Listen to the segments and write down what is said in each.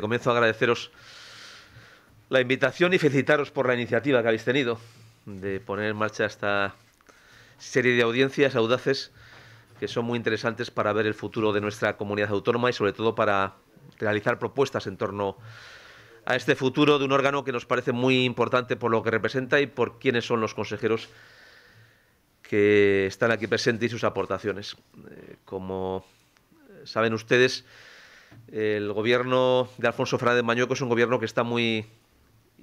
Comienzo a agradeceros la invitación y felicitaros por la iniciativa que habéis tenido de poner en marcha esta serie de audiencias audaces que son muy interesantes para ver el futuro de nuestra comunidad autónoma y sobre todo para realizar propuestas en torno a este futuro de un órgano que nos parece muy importante por lo que representa y por quiénes son los consejeros que están aquí presentes y sus aportaciones. Eh, como saben ustedes, el gobierno de Alfonso Fernández Mañueco es un gobierno que está muy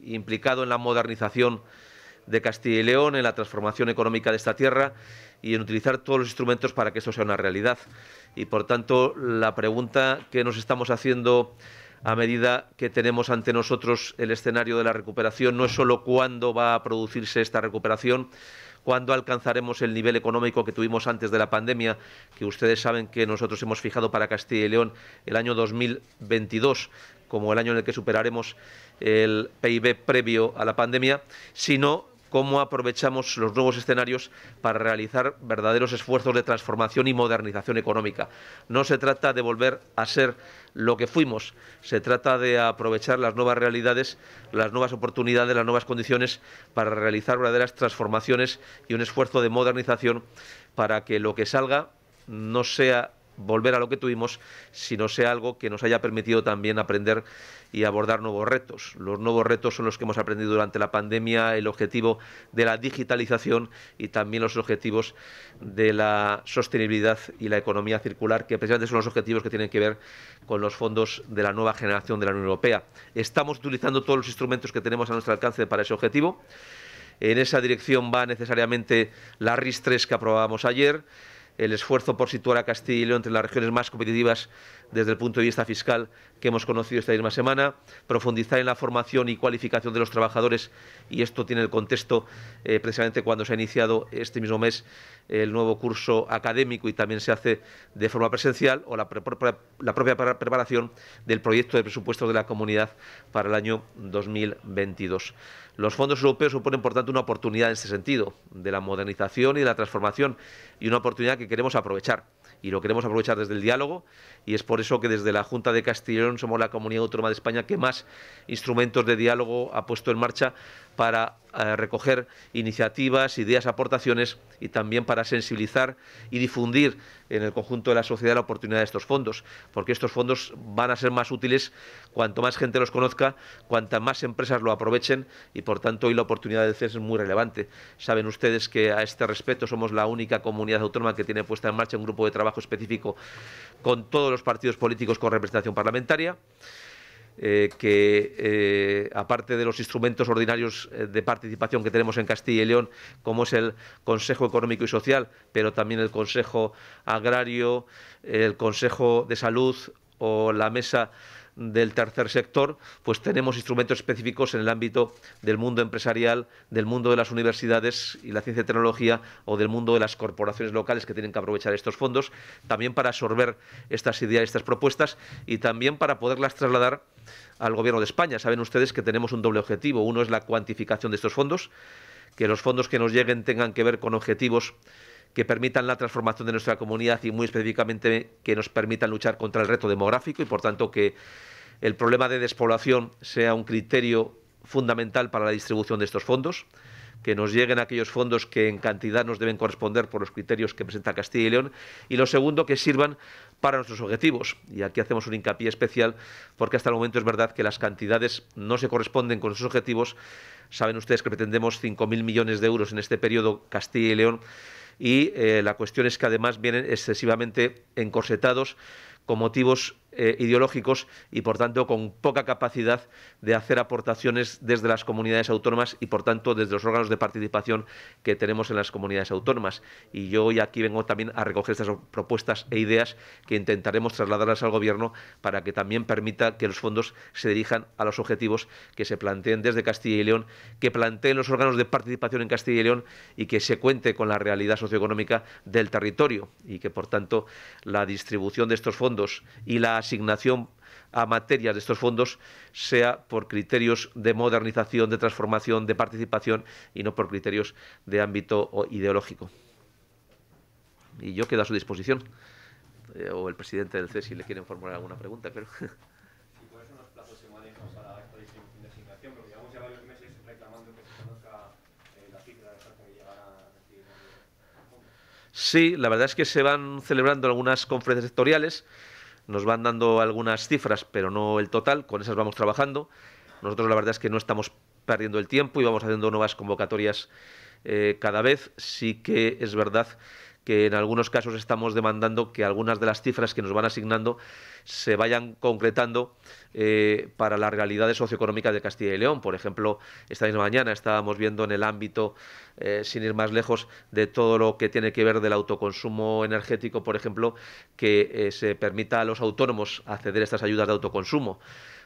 implicado en la modernización de Castilla y León, en la transformación económica de esta tierra y en utilizar todos los instrumentos para que esto sea una realidad. Y por tanto, la pregunta que nos estamos haciendo a medida que tenemos ante nosotros el escenario de la recuperación no es solo cuándo va a producirse esta recuperación, ¿Cuándo alcanzaremos el nivel económico que tuvimos antes de la pandemia? Que ustedes saben que nosotros hemos fijado para Castilla y León el año 2022 como el año en el que superaremos el PIB previo a la pandemia, sino cómo aprovechamos los nuevos escenarios para realizar verdaderos esfuerzos de transformación y modernización económica. No se trata de volver a ser lo que fuimos, se trata de aprovechar las nuevas realidades, las nuevas oportunidades, las nuevas condiciones para realizar verdaderas transformaciones y un esfuerzo de modernización para que lo que salga no sea volver a lo que tuvimos, sino sea algo que nos haya permitido también aprender y abordar nuevos retos. Los nuevos retos son los que hemos aprendido durante la pandemia, el objetivo de la digitalización y también los objetivos de la sostenibilidad y la economía circular, que precisamente son los objetivos que tienen que ver con los fondos de la nueva generación de la Unión Europea. Estamos utilizando todos los instrumentos que tenemos a nuestro alcance para ese objetivo. En esa dirección va necesariamente la RIS 3 que aprobamos ayer el esfuerzo por situar a Castilla entre las regiones más competitivas desde el punto de vista fiscal que hemos conocido esta misma semana, profundizar en la formación y cualificación de los trabajadores, y esto tiene el contexto eh, precisamente cuando se ha iniciado este mismo mes eh, el nuevo curso académico y también se hace de forma presencial, o la, propia preparación del proyecto de presupuesto de la comunidad para el año 2022. Los fondos europeos suponen, por tanto, una oportunidad en este sentido, de la modernización y de la transformación, y una oportunidad que queremos aprovechar y lo queremos aprovechar desde el diálogo y es por eso que desde la Junta de Castellón somos la comunidad autónoma de España que más instrumentos de diálogo ha puesto en marcha para recoger iniciativas, ideas, aportaciones y también para sensibilizar y difundir en el conjunto de la sociedad la oportunidad de estos fondos, porque estos fondos van a ser más útiles cuanto más gente los conozca, cuantas más empresas lo aprovechen y por tanto hoy la oportunidad de CES es muy relevante. Saben ustedes que a este respecto somos la única comunidad autónoma que tiene puesta en marcha un grupo de trabajo específico con todos los partidos políticos con representación parlamentaria. Eh, que, eh, aparte de los instrumentos ordinarios eh, de participación que tenemos en Castilla y León, como es el Consejo Económico y Social, pero también el Consejo Agrario, el Consejo de Salud o la Mesa del tercer sector, pues tenemos instrumentos específicos en el ámbito del mundo empresarial, del mundo de las universidades y la ciencia y tecnología o del mundo de las corporaciones locales que tienen que aprovechar estos fondos, también para absorber estas ideas, estas propuestas y también para poderlas trasladar al Gobierno de España. Saben ustedes que tenemos un doble objetivo. Uno es la cuantificación de estos fondos, que los fondos que nos lleguen tengan que ver con objetivos que permitan la transformación de nuestra comunidad y muy específicamente que nos permitan luchar contra el reto demográfico y por tanto que el problema de despoblación sea un criterio fundamental para la distribución de estos fondos que nos lleguen aquellos fondos que en cantidad nos deben corresponder por los criterios que presenta Castilla y León, y lo segundo, que sirvan para nuestros objetivos. Y aquí hacemos un hincapié especial porque hasta el momento es verdad que las cantidades no se corresponden con esos objetivos. Saben ustedes que pretendemos 5.000 millones de euros en este periodo Castilla y León y eh, la cuestión es que además vienen excesivamente encorsetados con motivos eh, ideológicos y, por tanto, con poca capacidad de hacer aportaciones desde las comunidades autónomas y, por tanto, desde los órganos de participación que tenemos en las comunidades autónomas. Y yo hoy aquí vengo también a recoger estas propuestas e ideas que intentaremos trasladarlas al Gobierno para que también permita que los fondos se dirijan a los objetivos que se planteen desde Castilla y León, que planteen los órganos de participación en Castilla y León y que se cuente con la realidad socioeconómica del territorio y que, por tanto, la distribución de estos fondos y la asignación a materias de estos fondos sea por criterios de modernización, de transformación, de participación y no por criterios de ámbito ideológico. Y yo quedo a su disposición, eh, o el presidente del CES si le quieren formular alguna pregunta, claro. Eh, sí, la verdad es que se van celebrando algunas conferencias sectoriales. Nos van dando algunas cifras, pero no el total, con esas vamos trabajando. Nosotros la verdad es que no estamos perdiendo el tiempo y vamos haciendo nuevas convocatorias eh, cada vez. Sí que es verdad que en algunos casos estamos demandando que algunas de las cifras que nos van asignando se vayan concretando eh, para las realidades socioeconómicas de Castilla y León. Por ejemplo, esta misma mañana estábamos viendo en el ámbito, eh, sin ir más lejos, de todo lo que tiene que ver del autoconsumo energético, por ejemplo, que eh, se permita a los autónomos acceder a estas ayudas de autoconsumo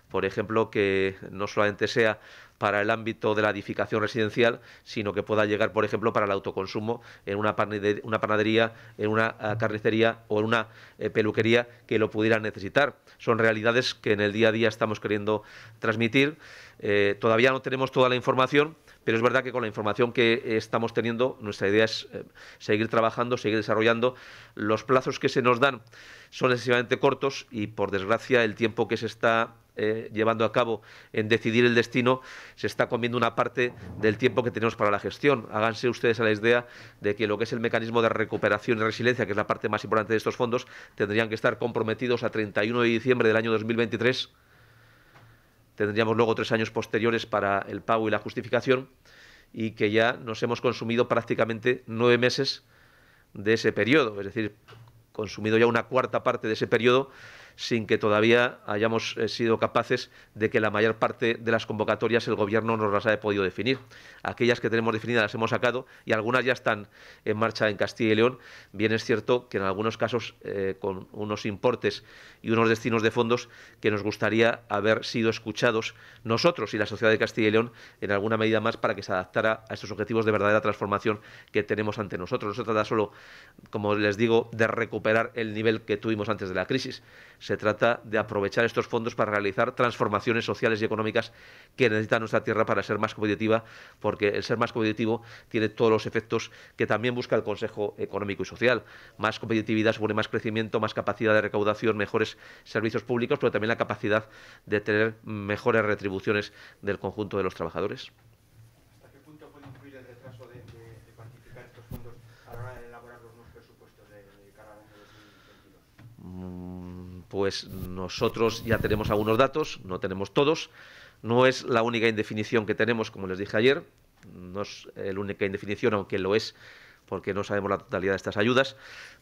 por ejemplo, que no solamente sea para el ámbito de la edificación residencial, sino que pueda llegar, por ejemplo, para el autoconsumo en una panadería, en una ah, carnicería o en una eh, peluquería que lo pudieran necesitar. Son realidades que en el día a día estamos queriendo transmitir. Eh, todavía no tenemos toda la información, pero es verdad que con la información que estamos teniendo, nuestra idea es eh, seguir trabajando, seguir desarrollando. Los plazos que se nos dan son excesivamente cortos y, por desgracia, el tiempo que se está eh, llevando a cabo en decidir el destino, se está comiendo una parte del tiempo que tenemos para la gestión. Háganse ustedes a la idea de que lo que es el mecanismo de recuperación y resiliencia, que es la parte más importante de estos fondos, tendrían que estar comprometidos a 31 de diciembre del año 2023. Tendríamos luego tres años posteriores para el pago y la justificación y que ya nos hemos consumido prácticamente nueve meses de ese periodo, es decir, consumido ya una cuarta parte de ese periodo sin que todavía hayamos eh, sido capaces de que la mayor parte de las convocatorias el Gobierno nos las haya podido definir. Aquellas que tenemos definidas las hemos sacado y algunas ya están en marcha en Castilla y León. Bien es cierto que en algunos casos eh, con unos importes y unos destinos de fondos que nos gustaría haber sido escuchados nosotros y la sociedad de Castilla y León en alguna medida más para que se adaptara a estos objetivos de verdadera transformación que tenemos ante nosotros. No se trata solo, como les digo, de recuperar el nivel que tuvimos antes de la crisis, se trata de aprovechar estos fondos para realizar transformaciones sociales y económicas que necesita nuestra tierra para ser más competitiva, porque el ser más competitivo tiene todos los efectos que también busca el Consejo Económico y Social. Más competitividad supone más crecimiento, más capacidad de recaudación, mejores servicios públicos, pero también la capacidad de tener mejores retribuciones del conjunto de los trabajadores. pues nosotros ya tenemos algunos datos, no tenemos todos, no es la única indefinición que tenemos, como les dije ayer, no es la única indefinición, aunque lo es porque no sabemos la totalidad de estas ayudas,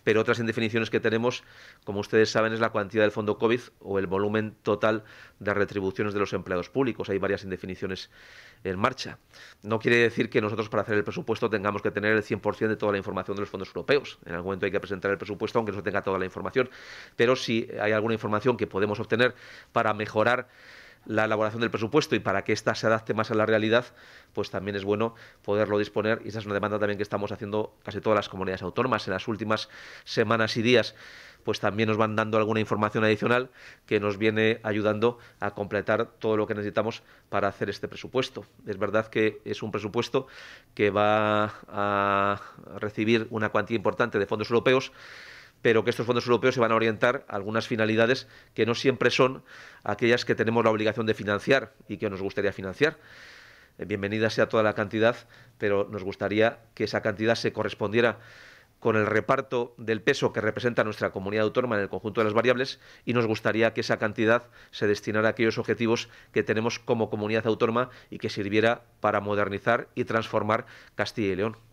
pero otras indefiniciones que tenemos, como ustedes saben, es la cuantía del fondo COVID o el volumen total de retribuciones de los empleados públicos. Hay varias indefiniciones en marcha. No quiere decir que nosotros para hacer el presupuesto tengamos que tener el 100% de toda la información de los fondos europeos. En algún momento hay que presentar el presupuesto aunque no se tenga toda la información, pero si hay alguna información que podemos obtener para mejorar la elaboración del presupuesto y para que ésta se adapte más a la realidad, pues también es bueno poderlo disponer. Y esa es una demanda también que estamos haciendo casi todas las comunidades autónomas en las últimas semanas y días pues también nos van dando alguna información adicional que nos viene ayudando a completar todo lo que necesitamos para hacer este presupuesto. Es verdad que es un presupuesto que va a recibir una cuantía importante de fondos europeos pero que estos fondos europeos se van a orientar a algunas finalidades que no siempre son aquellas que tenemos la obligación de financiar y que nos gustaría financiar. Eh, bienvenida sea toda la cantidad, pero nos gustaría que esa cantidad se correspondiera con el reparto del peso que representa nuestra comunidad autónoma en el conjunto de las variables y nos gustaría que esa cantidad se destinara a aquellos objetivos que tenemos como comunidad autónoma y que sirviera para modernizar y transformar Castilla y León.